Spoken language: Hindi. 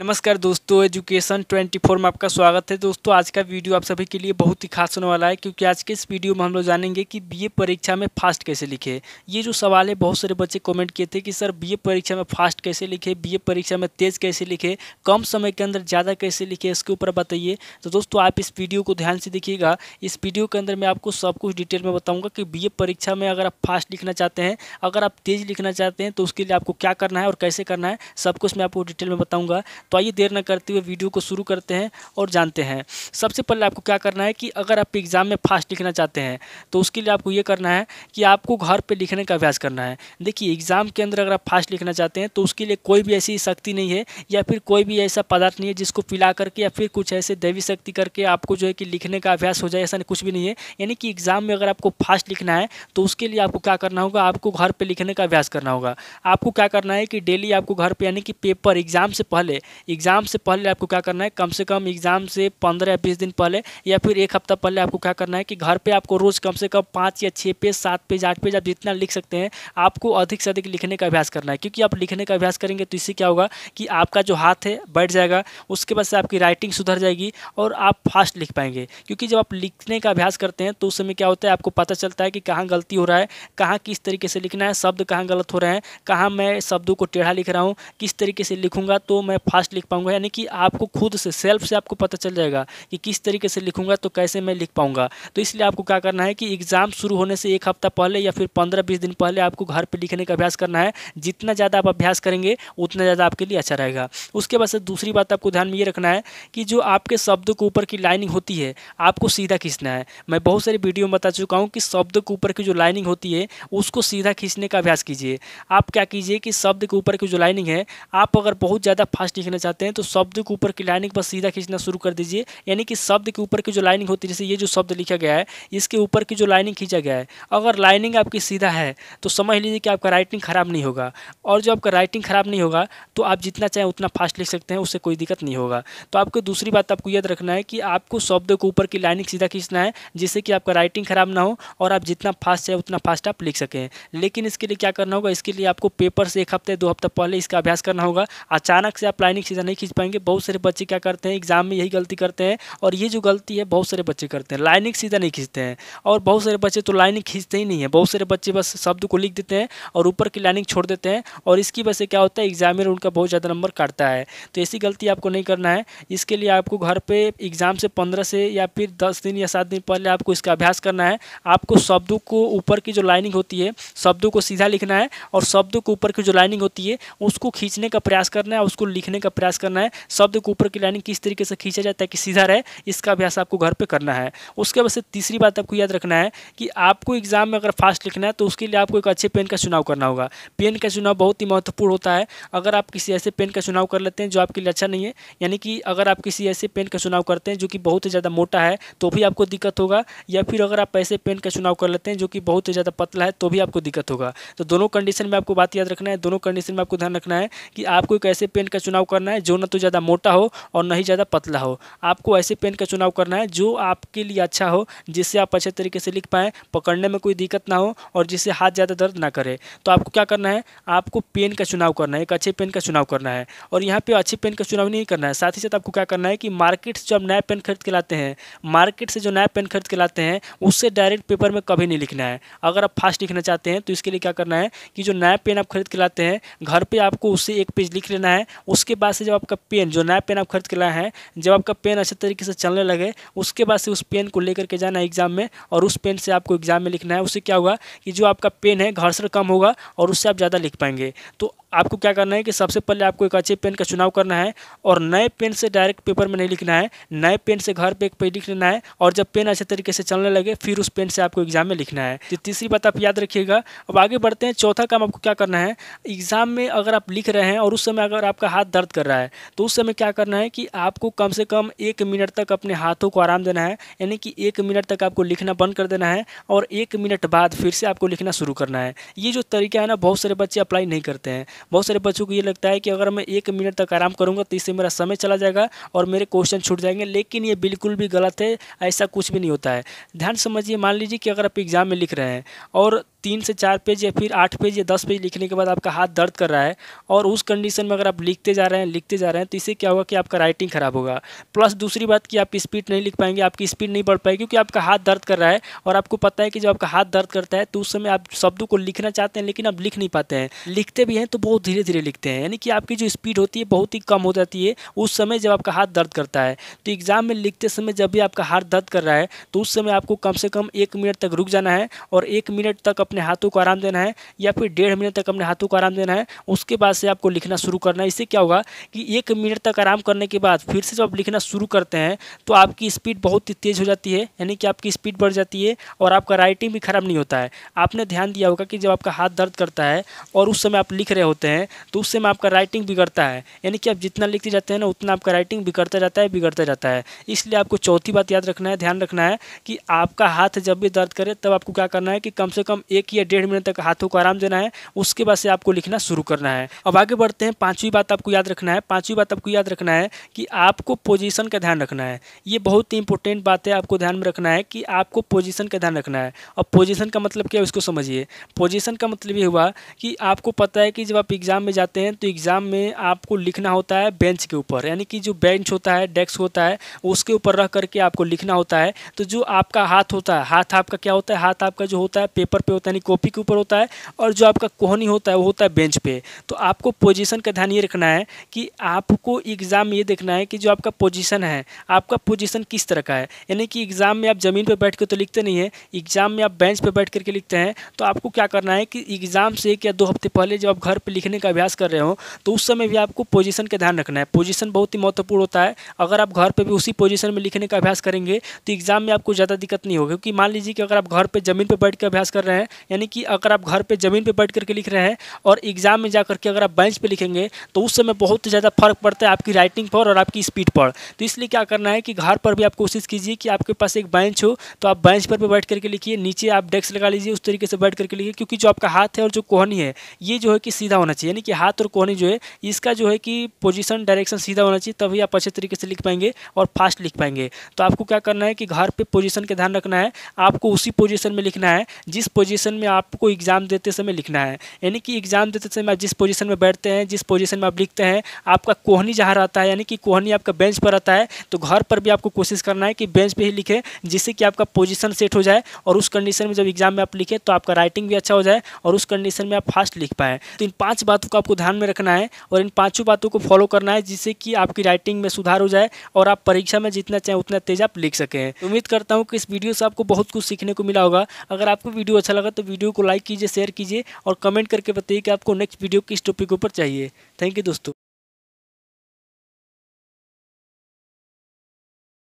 नमस्कार दोस्तों एजुकेशन 24 में आपका स्वागत है दोस्तों आज का वीडियो आप सभी के लिए बहुत ही खास होने वाला है क्योंकि आज के इस वीडियो में हम लोग जानेंगे कि बीए परीक्षा में फास्ट कैसे लिखे ये जो सवाल है बहुत सारे बच्चे कमेंट किए थे कि सर बीए परीक्षा में फास्ट कैसे लिखे बीए परीक्षा में तेज़ कैसे लिखे कम समय के अंदर ज़्यादा कैसे लिखे इसके ऊपर बताइए तो दोस्तों आप इस वीडियो को ध्यान से देखिएगा इस वीडियो के अंदर मैं आपको सब कुछ डिटेल में बताऊँगा कि बी परीक्षा में अगर आप फास्ट लिखना चाहते हैं अगर आप तेज़ लिखना चाहते हैं तो उसके लिए आपको क्या करना है और कैसे करना है सब कुछ मैं आपको डिटेल में बताऊँगा तो आइए देर न करते हुए वीडियो को शुरू करते हैं और जानते हैं सबसे पहले आपको क्या करना है कि अगर आप एग्ज़ाम में फास्ट लिखना चाहते हैं तो उसके लिए आपको ये करना है कि आपको घर पर लिखने का अभ्यास करना है देखिए एग्ज़ाम के अंदर अगर आप फास्ट लिखना चाहते हैं तो उसके लिए कोई भी ऐसी शक्ति नहीं है या फिर कोई भी ऐसा पदार्थ नहीं है जिसको पिला करके या फिर कुछ ऐसे दैवी शक्ति करके आपको जो है कि लिखने का अभ्यास हो जाए ऐसा कुछ भी नहीं है यानी कि एग्ज़ाम में अगर आपको फास्ट लिखना है तो उसके लिए आपको क्या करना होगा आपको घर पर लिखने का अभ्यास करना होगा आपको क्या करना है कि डेली आपको घर पर यानी कि पेपर एग्ज़ाम से पहले एग्ज़ाम से पहले आपको क्या करना है कम से कम एग्ज़ाम से पंद्रह या बीस दिन पहले या फिर एक हफ्ता पहले आपको क्या करना है कि घर पर आपको रोज़ कम से कम पाँच या छः पेज सात पेज आठ पेज आप जितना लिख सकते हैं आपको अधिक से अधिक लिखने का अभ्यास करना है क्योंकि आप लिखने का अभ्यास करेंगे तो इससे क्या होगा कि आपका जो हाथ है बैठ जाएगा उसके बाद से आपकी राइटिंग सुधर जाएगी और आप फास्ट लिख पाएंगे क्योंकि जब आप लिखने का अभ्यास करते हैं तो उस समय क्या होता है आपको पता चलता है कि कहाँ गलती हो रहा है कहाँ किस तरीके से लिखना है शब्द कहाँ गलत हो रहे हैं कहाँ मैं शब्दों को टेढ़ा लिख रहा हूँ किस तरीके से लिखूंगा तो मैं फास्ट फास्ट लिख पाऊंगा यानी कि आपको खुद से सेल्फ से आपको पता चल जाएगा कि किस तरीके से लिखूंगा तो कैसे मैं लिख पाऊंगा तो इसलिए आपको क्या करना है कि एग्ज़ाम शुरू होने से एक हफ्ता पहले या फिर पंद्रह बीस दिन पहले आपको घर पर लिखने का अभ्यास करना है जितना ज़्यादा आप अभ्यास करेंगे उतना ज़्यादा आपके लिए अच्छा रहेगा उसके बाद से दूसरी बात आपको ध्यान में ये रखना है कि जो आपके शब्द के ऊपर की लाइनिंग होती है आपको सीधा खींचना है मैं बहुत सारी वीडियो में बता चुका हूँ कि शब्द के ऊपर की जो लाइनिंग होती है उसको सीधा खींचने का अभ्यास कीजिए आप क्या कीजिए कि शब्द के ऊपर की जो लाइनिंग है आप अगर बहुत ज़्यादा फास्ट लिखना खींचना चाहते हैं तो शब्द के ऊपर की लाइनिंग पर सीधा खींचना शुरू कर दीजिए यानी कि शब्द के ऊपर की जो लाइनिंग होती है जैसे ये जो शब्द लिखा गया है इसके ऊपर की जो लाइनिंग खींचा गया है अगर लाइनिंग आपकी सीधा है तो समझ लीजिए कि आपका राइटिंग ख़राब नहीं होगा और जो आपका राइटिंग ख़राब नहीं होगा तो आप जितना चाहें उतना फास्ट लिख सकते हैं उससे कोई दिक्कत नहीं होगा तो आपको दूसरी बात आपको याद रखना है कि आपको शब्द के ऊपर की लाइनिंग सीधा खींचना है जिससे कि आपका राइटिंग ख़राब ना हो और आप जितना फास्ट चाहे उतना फास्ट आप लिख सकें लेकिन इसके लिए क्या करना होगा इसके लिए आपको पेपर से एक हफ्ते दो हफ्ता पहले इसका अभ्यास करना होगा अचानक से आप लाइनिंग एक सीधा नहीं खींच पाएंगे बहुत सारे बच्चे क्या करते हैं एग्जाम में यही गलती करते हैं और ये जो गलती है बहुत सारे बच्चे करते हैं लाइनिंग सीधा नहीं खींचते हैं और बहुत सारे बच्चे तो लाइनिंग खींचते ही नहीं है बहुत सारे बच्चे बस शब्द को लिख देते हैं और ऊपर की लाइनिंग छोड़ देते हैं और इसकी वजह से क्या होता है एग्जामिनर उनका बहुत ज़्यादा नंबर काटता है तो ऐसी गलती आपको नहीं करना है इसके लिए आपको घर पर एग्ज़ाम से पंद्रह से या फिर दस दिन या सात दिन पहले आपको इसका अभ्यास करना है आपको शब्दों को ऊपर की जो लाइनिंग होती है शब्दों को सीधा लिखना है और शब्दों के ऊपर की जो लाइनिंग होती है उसको खींचने का प्रयास करना है उसको लिखने का प्रयास करना है शब्द को ऊपर की लाइनिंग किस तरीके से खींचा जाए ताकि सीधा रहे इसका अभ्यास आपको घर पर करना है उसके बाद से तीसरी बात आपको याद रखना है कि आपको एग्जाम में अगर फास्ट लिखना है तो उसके लिए आपको एक अच्छे पेन का चुनाव करना होगा पेन का चुनाव बहुत ही महत्वपूर्ण होता है अगर आप किसी ऐसे पेन का चुनाव कर लेते हैं जो आपके लिए अच्छा नहीं है यानी कि अगर आप किसी ऐसे पेन का चुनाव करते हैं जो कि बहुत ही ज़्यादा मोटा है तो भी आपको दिक्कत होगा या फिर अगर आप ऐसे पेन का चुनाव कर लेते हैं जो कि बहुत ही ज़्यादा पतला है तो भी आपको दिक्कत होगा तो दोनों कंडीशन में आपको बात याद रखना है दोनों कंडीशन में आपको ध्यान रखना है कि आपको एक ऐसे पेन का चुनाव करना है जो ना तो ज़्यादा मोटा हो और ना ही ज़्यादा पतला हो आपको ऐसे पेन का चुनाव करना है जो आपके लिए अच्छा हो जिससे आप अच्छे तरीके से लिख पाएँ पकड़ने में कोई दिक्कत ना हो और जिससे हाथ ज़्यादा दर्द ना करे तो आपको क्या करना है आपको पेन का चुनाव करना है एक अच्छे पेन का चुनाव करना है और यहाँ पर अच्छे पेन का चुनाव नहीं करना है साथ ही साथ आपको क्या करना है कि मार्केट से जो आप नया पेन खरीद के लाते हैं मार्केट से जो नया पेन खरीद के लाते हैं उससे डायरेक्ट पेपर में कभी नहीं लिखना है अगर आप फास्ट लिखना चाहते हैं तो इसके लिए क्या करना है कि जो नया पेन आप खरीद के लाते हैं घर पर आपको उससे एक पेज लिख लेना है उसके बाद से जब आपका पेन जो नया पेन आप खरीद के लाए हैं जब आपका पेन अच्छे तरीके से चलने लगे उसके बाद से उस पेन को लेकर के जाना है एग्जाम में और उस पेन से आपको एग्जाम में लिखना है उससे क्या होगा कि जो आपका पेन है घर्षण कम होगा और उससे आप ज़्यादा लिख पाएंगे तो आपको क्या करना है कि सबसे पहले आपको एक अच्छे पेन का चुनाव करना है और नए पेन से डायरेक्ट पेपर में नहीं लिखना है नए पेन से घर पे एक पे लिख लेना है और जब पेन अच्छे तरीके से चलने लगे फिर उस पेन से आपको एग्जाम में लिखना है तो तीसरी बात आप याद रखिएगा अब आगे बढ़ते हैं चौथा काम आपको क्या करना है एग्जाम में अगर आप लिख रहे हैं और उस समय अगर आपका हाथ दर्द कर रहा है तो उस समय क्या करना है कि आपको कम से कम एक मिनट तक अपने हाथों को आराम देना है यानी कि एक मिनट तक आपको लिखना बंद कर देना है और एक मिनट बाद फिर से आपको लिखना शुरू करना है ये जो तरीका है ना बहुत सारे बच्चे अप्लाई नहीं करते हैं बहुत सारे बच्चों को ये लगता है कि अगर मैं एक मिनट तक आराम करूँगा तो इससे मेरा समय चला जाएगा और मेरे क्वेश्चन छूट जाएंगे लेकिन ये बिल्कुल भी गलत है ऐसा कुछ भी नहीं होता है ध्यान समझिए मान लीजिए कि अगर आप एग्ज़ाम में लिख रहे हैं और तीन से चार पेज या फिर आठ पेज या दस पेज लिखने के बाद आपका हाथ दर्द कर रहा है और उस कंडीशन में अगर आप लिखते जा रहे हैं लिखते जा रहे हैं तो इससे क्या होगा कि आपका राइटिंग खराब होगा प्लस दूसरी बात कि आप स्पीड नहीं लिख पाएंगे आपकी स्पीड नहीं बढ़ पाएगी क्योंकि आपका हाथ दर्द कर रहा है और आपको पता है कि जब आपका हाथ दर्द करता है तो उस समय आप शब्दों को लिखना चाहते हैं लेकिन आप लिख नहीं पाते हैं लिखते भी हैं तो बहुत धीरे धीरे लिखते हैं यानी कि आपकी जो स्पीड होती है बहुत ही कम हो जाती है उस समय जब आपका हाथ दर्द करता है तो एग्ज़ाम में लिखते समय जब भी आपका हाथ दर्द कर रहा है तो उस समय आपको कम से कम एक मिनट तक रुक जाना है और एक मिनट तक अपने हाथों को आराम देना है या फिर डेढ़ मिनट तक अपने हाथों को आराम देना है उसके बाद से आपको लिखना शुरू करना है इससे क्या होगा कि एक मिनट तक आराम करने के बाद फिर से जब आप लिखना शुरू करते हैं तो आपकी स्पीड बहुत ही तेज़ हो जाती है यानी कि आपकी स्पीड बढ़ जाती है और आपका राइटिंग भी ख़राब नहीं होता है आपने ध्यान दिया होगा कि जब आपका हाथ दर्द करता है और उस समय आप लिख रहे होते हैं तो उस समय आपका राइटिंग बिगड़ता है यानी कि आप जितना लिखते जाते हैं ना उतना आपका राइटिंग बिगड़ता जाता है बिगड़ता जाता है इसलिए आपको चौथी बात याद रखना है ध्यान रखना है कि आपका हाथ जब भी दर्द करे तब आपको क्या करना है कि कम से कम एक एक या डेढ़ मिनट तक हाथों को आराम देना है उसके बाद से आपको लिखना शुरू करना है अब आगे बढ़ते हैं पांचवी बात आपको याद रखना है पांचवी बात आपको याद रखना है कि आपको पोजीशन का ध्यान रखना है ये बहुत ही इंपॉर्टेंट बात है आपको ध्यान में रखना है कि आपको पोजिशन का ध्यान रखना है और पोजिशन का मतलब क्या है उसको समझिए पोजिशन का मतलब ये हुआ कि आपको पता है कि जब आप एग्ज़ाम में जाते हैं तो एग्ज़ाम में आपको लिखना होता है बेंच के ऊपर यानी कि जो बेंच होता है डेस्क होता है उसके ऊपर रख करके आपको लिखना होता है तो जो आपका हाथ होता है हाथ आपका क्या होता है हाथ आपका जो होता है पेपर पे होता है यानी कॉपी के ऊपर होता है और जो आपका कोहनी होता है वो होता है बेंच पे तो आपको पोजीशन का ध्यान ये रखना है कि आपको एग्ज़ाम में ये देखना है कि जो आपका पोजीशन है आपका पोजीशन किस तरह का है यानी कि एग्ज़ाम में आप ज़मीन पर बैठ कर तो लिखते नहीं है एग्ज़ाम में आप बेंच पर बैठ करके लिखते हैं तो आपको क्या करना है कि एग्ज़ाम से एक या दो हफ्ते पहले जब आप घर पर लिखने का अभ्यास कर रहे हो तो उस समय भी आपको पोजिशन का ध्यान रखना है पोजिशन बहुत ही महत्वपूर्ण होता है अगर आप घर पर भी उसी पोजिशन में लिखने का अभ्यास करेंगे तो एग्ज़ाम में आपको ज़्यादा दिक्कत नहीं होगी क्योंकि मान लीजिए कि अगर आप घर पर ज़मीन पर बैठ कर अभ्यास कर रहे हैं यानी कि अगर आप घर पर ज़मीन पर बैठ करके लिख रहे हैं और एग्ज़ाम में जा करके अगर आप बेंच पर लिखेंगे तो उस समय बहुत ज़्यादा फर्क पड़ता है आपकी राइटिंग पर और आपकी स्पीड पर तो इसलिए क्या करना है कि घर पर भी आप कोशिश कीजिए कि आपके पास एक बेंच हो तो आप बेंच पर भी बैठ करके लिखिए नीचे आप डेस्क लगा लीजिए उस तरीके से बैठ करके लिखिए क्योंकि जो आपका हाथ है और जो कोहनी है ये जो है कि सीधा होना चाहिए यानी कि हाथ और कोहनी जो है इसका जो है कि पोजीशन डायरेक्शन सीधा होना चाहिए तभी आप अच्छे तरीके से लिख पाएंगे और फास्ट लिख पाएंगे तो आपको क्या करना है कि घर पर पोजिशन का ध्यान रखना है आपको उसी पोजिशन में लिखना है जिस पोजिशन पोजीशन में आपको एग्ज़ाम देते समय लिखना है यानी कि एग्ज़ाम देते समय जिस पोजीशन में बैठते हैं जिस पोजीशन में आप लिखते हैं आपका कोहनी जहाँ रहता है यानी कि कोहनी आपका बेंच पर रहता है तो घर पर भी आपको कोशिश करना है कि बेंच पर ही लिखें जिससे कि आपका पोजिशन सेट हो जाए और उस कंडीशन में जब एग्ज़ाम में आप लिखें तो आपका राइटिंग भी अच्छा हो जाए और उस कंडीशन में आप फास्ट लिख पाएँ तो इन पाँच बातों को आपको ध्यान में रखना है और इन पाँचों बातों को फॉलो करना है जिससे कि आपकी राइटिंग में सुधार हो जाए और आप परीक्षा में जितना चाहें उतना तेज आप लिख सकें उम्मीद करता हूँ कि इस वीडियो से आपको बहुत कुछ सीखने को मिला होगा अगर आपको वीडियो अच्छा लगा तो तो वीडियो को लाइक कीजिए शेयर कीजिए और कमेंट करके बताइए कि आपको नेक्स्ट वीडियो किस टॉपिक के ऊपर चाहिए थैंक यू दोस्तों